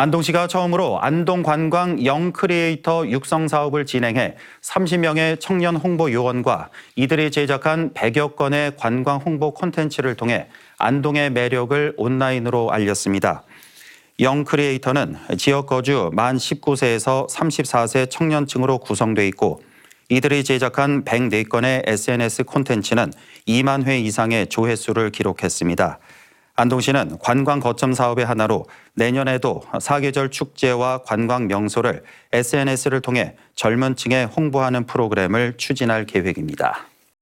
안동시가 처음으로 안동관광 영크리에이터 육성 사업을 진행해 30명의 청년 홍보 요원과 이들이 제작한 100여 건의 관광 홍보 콘텐츠를 통해 안동의 매력을 온라인으로 알렸습니다. 영크리에이터는 지역 거주 만 19세에서 34세 청년층으로 구성돼 있고 이들이 제작한 104건의 SNS 콘텐츠는 2만 회 이상의 조회수를 기록했습니다. 안동시는 관광 거점 사업의 하나로 내년에도 사계절 축제와 관광 명소를 SNS를 통해 젊은 층에 홍보하는 프로그램을 추진할 계획입니다.